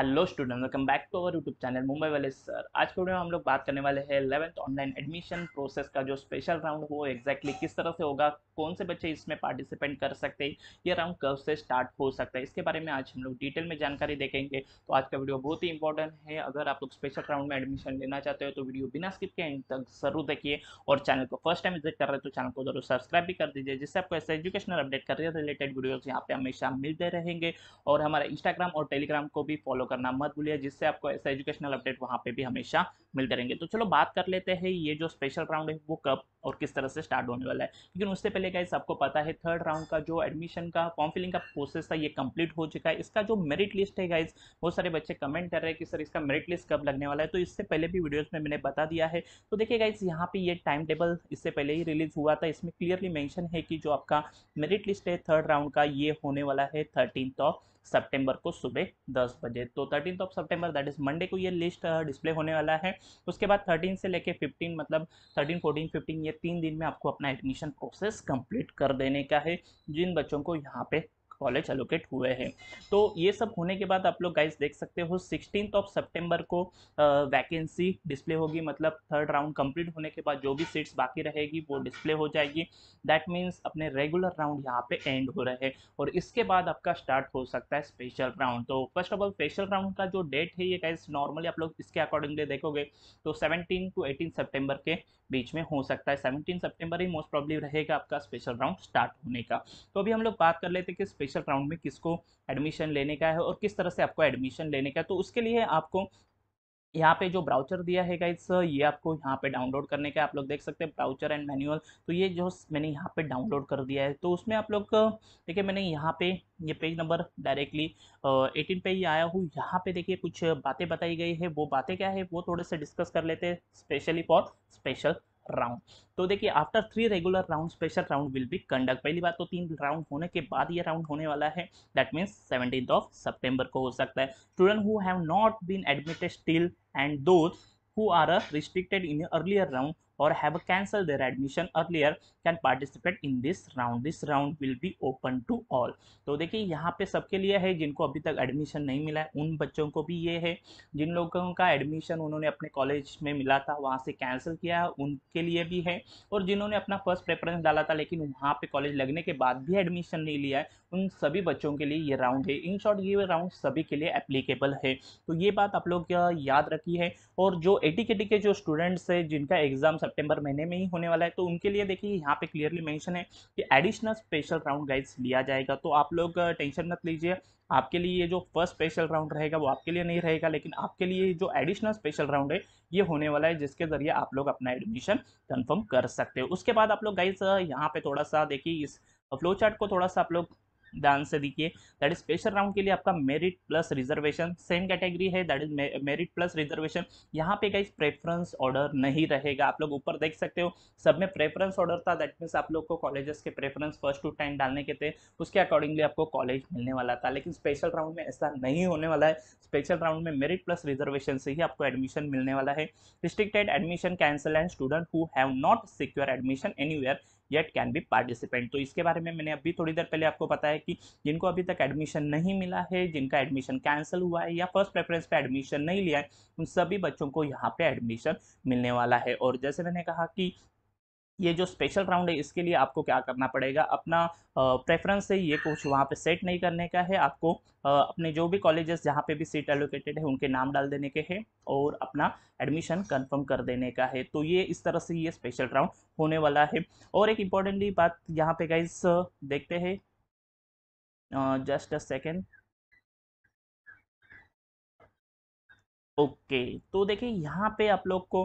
hello student welcome back to our YouTube channel Mumbai वाले sir आज के वीडियो में हम लोग बात करने वाले हैं इलेवंथ ऑनलाइन एडमिशन प्रोसेस का जो स्पेशल राउंड वो एग्जैक्टली exactly किस तरह से होगा कौन से बच्चे इसमें पार्टिसिपेंट कर सकते हैं ये राउंड कब से स्टार्ट हो सकता है इसके बारे में आज हम लोग डिटेल में जानकारी देखेंगे तो आज का वीडियो बहुत ही इंपॉर्टेंट है अगर आप लोग स्पेशल राउंड में एडमिशन लेना चाहते हो तो वीडियो बिना स्किप के एंड तक जरूर देखिए और चैनल को फर्स्ट टाइम विजिट कर रहे हो तो चैनल को जरूर सब्सक्राइब भी कर दीजिए जिससे आपको ऐसे educational update career related videos यहाँ पे हमेशा मिलते रहेंगे और हमारे इंस्टाग्राम और टेलीग्राम को भी फॉलो करना मत भूलिए जिससे आपको ऐसे एजुकेशनल अपडेट वहाँ पे भी हमेशा मिलते रहेंगे तो चलो बात कर लेते हैं ये जो स्पेशल राउंड है वो कब और किस तरह से स्टार्ट होने वाला है लेकिन उससे पहले फाइनली गाइस आपको पता है थर्ड राउंड का जो एडमिशन का फॉर्म फिलिंग का प्रोसेस था ये कंप्लीट हो चुका है इसका जो मेरिट लिस्ट है गाइस बहुत सारे बच्चे कमेंट कर रहे हैं कि सर इसका मेरिट लिस्ट कब लगने वाला है तो इससे पहले भी वीडियोस में मैंने बता दिया है तो देखिए गाइस यहाँ पे ये टाइम टेबल इससे पहले ही रिलीज हुआ था इसमें क्लियरली मैंशन है कि जो आपका मेरिट लिस्ट है थर्ड राउंड का ये होने वाला है थर्टीन ऑफ सितंबर को सुबह दस बजे तो thirteen of September that is Monday को ये लिस्ट डिस्प्ले uh, होने वाला है उसके बाद थर्टीन से लेके फिफ्टीन मतलब थर्टीन फोर्टीन फिफ्टीन ये तीन दिन में आपको अपना एडमिशन प्रोसेस कंप्लीट कर देने का है जिन बच्चों को यहाँ पे कॉलेज अलोकेट हुए हैं तो ये सब होने के बाद आप लोग गाइस देख सकते हो सिक्सटीन ऑफ सेप्टेम्बर को वैकेंसी डिस्प्ले होगी मतलब थर्ड राउंड कंप्लीट होने के बाद जो भी सीट्स बाकी रहेगी वो डिस्प्ले हो जाएगी दैट मीन्स अपने रेगुलर राउंड यहाँ पे एंड हो रहे हैं और इसके बाद आपका स्टार्ट हो सकता है स्पेशल राउंड तो first of all special round का जो डेट है ये गाइज नॉर्मली आप लोग इसके अकॉर्डिंगली देखोगे तो सेवनटीन टू एटीन सेप्टेम्बर के बीच में हो सकता है सेवनटीन सेप्टेम्बर ही मोस्ट प्रॉब्लम रहेगा आपका स्पेशल राउंड स्टार्ट होने का तो अभी हम लोग बात कर लेते हैं कि स्पेशल स्पेशल राउंड में किसको एडमिशन लेने का है और किस तरह से आपको एडमिशन लेने का है तो उसके लिए आपको यहाँ पे जो ब्राउचर दिया है गाइस ये आपको यहाँ पे डाउनलोड करने का आप लोग देख सकते हैं ब्राउचर एंड मैनुअल तो ये जो मैंने यहाँ पे डाउनलोड कर दिया है तो उसमें आप लोग देखिए मैंने यहाँ पे ये पेज नंबर डायरेक्टली एटीन पे ही आया हूँ यहाँ पे देखिए कुछ बातें बताई गई है वो बातें क्या है वो थोड़े से डिस्कस कर लेते हैं स्पेशली फॉर स्पेशल राउंड तो देखिए after three regular round special round will be conduct पहली बात तो तीन राउंड होने के बाद ये राउंड होने वाला है that means seventeen of September को हो सकता है student who have not been admitted still and those are a restricted in earlier round or have cancelled their admission earlier can participate in this round this round will be open to all तो देखिए यहाँ पे सबके लिए है जिनको अभी तक एडमिशन नहीं मिला है उन बच्चों को भी ये है जिन लोगों का एडमिशन उन्होंने अपने कॉलेज में मिला था वहाँ से कैंसिल किया है उनके लिए भी है और जिन्होंने अपना फर्स्ट प्रेफरेंस डाला था लेकिन वहाँ पे कॉलेज लगने के बाद भी एडमिशन नहीं लिया है उन सभी बच्चों के लिए ये राउंड है इन शॉर्ट ये राउंड सभी के लिए एप्लीकेबल है तो ये बात आप लोग याद रखी है और जो एटी के जो स्टूडेंट्स है जिनका एग्जाम सितंबर महीने में ही होने वाला है तो उनके लिए देखिए यहाँ पे क्लियरली मेंशन है कि एडिशनल स्पेशल राउंड गाइड्स लिया जाएगा तो आप लोग टेंशन मत लीजिए आपके लिए ये जो फर्स्ट स्पेशल राउंड रहेगा वो आपके लिए नहीं रहेगा लेकिन आपके लिए जो एडिशनल स्पेशल राउंड है ये होने वाला है जिसके ज़रिए आप लोग अपना एडमिशन कंफर्म कर सकते हो उसके बाद आप लोग गाइज यहाँ पे थोड़ा सा देखिए इस फ्लो चार्ट को थोड़ा सा आप लोग द आंसर दीजिए दैट इज स्पेशल राउंड के लिए आपका merit plus reservation same category है that is merit plus reservation यहाँ पे गाइज प्रेफरेंस ऑर्डर नहीं रहेगा आप लोग ऊपर देख सकते हो सब में प्रेफरेंस ऑर्डर था दैट मीन्स आप लोग को कॉलेजेस के प्रेफरेंस फर्स्ट टू टाइम डालने के थे उसके अकॉर्डिंगली आपको कॉलेज मिलने वाला था लेकिन स्पेशल राउंड में ऐसा नहीं होने वाला है स्पेशल राउंड में मेरिट प्लस रिजर्वेशन से ही आपको एडमिशन मिलने वाला है restricted admission cancel and student who have not secure admission any yet can be participant तो इसके बारे में मैंने अभी थोड़ी देर पहले आपको बताया कि जिनको अभी तक एडमिशन नहीं मिला है जिनका एडमिशन कैंसिल हुआ है या फर्स्ट प्रेफरेंस पे एडमिशन नहीं लिया है उन सभी बच्चों को यहाँ पे एडमिशन मिलने वाला है और जैसे मैंने कहा कि ये जो स्पेशल राउंड है इसके लिए आपको क्या करना पड़ेगा अपना प्रेफरेंस से ये कुछ वहाँ पे सेट नहीं करने का है आपको अपने जो भी कॉलेजेस जहाँ पे भी सीट एलोकेटेड है उनके नाम डाल देने के हैं और अपना एडमिशन कंफर्म कर देने का है तो ये इस तरह से ये स्पेशल राउंड होने वाला है और एक इम्पॉर्टेंटली बात यहाँ पे गाइज देखते हैं जस्ट अ सेकेंड ओके तो देखिए यहाँ पे आप लोग को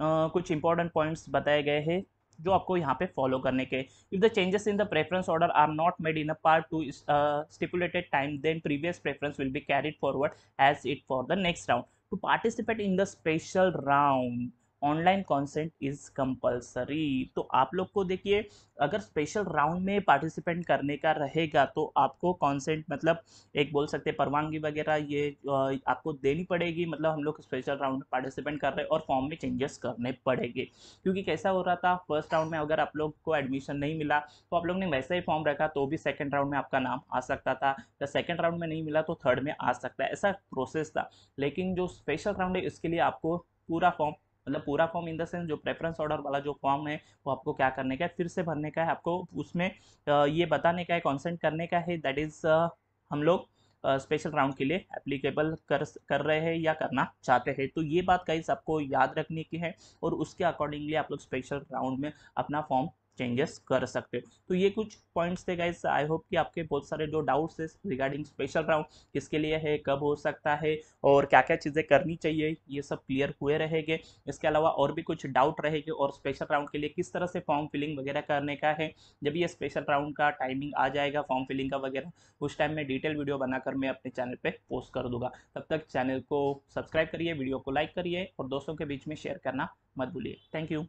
आ, कुछ इम्पोर्टेंट पॉइंट्स बताए गए हैं जो आपको यहाँ पे फॉलो करने के if the changes in the preference order are not made in a part to stipulated time then previous preference will be carried forward as it for the next round to participate in the special round online consent is compulsory तो आप लोग को देखिए अगर special round में participant करने का रहेगा तो आपको कॉन्सेंट मतलब एक बोल सकते हैं परवानगी वगैरह ये आपको देनी पड़ेगी मतलब हम लोग स्पेशल राउंड में पार्टिसिपेंट कर रहे हैं और फॉर्म में चेंजेस करने पड़ेंगे क्योंकि कैसा हो रहा था फर्स्ट राउंड में अगर आप लोग को एडमिशन नहीं मिला तो आप लोग ने वैसा ही फॉर्म रखा तो भी सेकेंड राउंड में आपका नाम आ सकता था या सेकेंड राउंड में नहीं मिला तो थर्ड में आ सकता है ऐसा प्रोसेस था लेकिन जो स्पेशल राउंड है इसके लिए आपको पूरा फॉर्म मतलब पूरा फॉर्म इन द सेंस जो प्रेफरेंस ऑर्डर वाला जो फॉर्म है वो आपको क्या करने का है फिर से भरने का है आपको उसमें ये बताने का है कॉन्सेंट करने का है दैट इज़ हम लोग स्पेशल राउंड के लिए एप्लीकेबल कर कर रहे हैं या करना चाहते हैं तो ये बात गाइस आपको याद रखने की है और उसके अकॉर्डिंगली आप लोग स्पेशल राउंड में अपना फॉर्म चेंजेस कर सकते हो तो ये कुछ पॉइंट्स थे गाइज आई होप कि आपके बहुत सारे जो डाउट्स है रिगार्डिंग स्पेशल राउंड किसके लिए है कब हो सकता है और क्या क्या चीज़ें करनी चाहिए ये सब क्लियर हुए रहेंगे इसके अलावा और भी कुछ डाउट रहेंगे और स्पेशल राउंड के लिए किस तरह से फॉर्म फिलिंग वगैरह करने का है जब ये स्पेशल राउंड का टाइमिंग आ जाएगा फॉर्म फिलिंग का वगैरह उस टाइम में डिटेल वीडियो बनाकर मैं अपने चैनल पर पोस्ट कर दूंगा तब तक चैनल को सब्सक्राइब करिए वीडियो को लाइक करिए और दोस्तों के बीच में शेयर करना मत भूलिए थैंक यू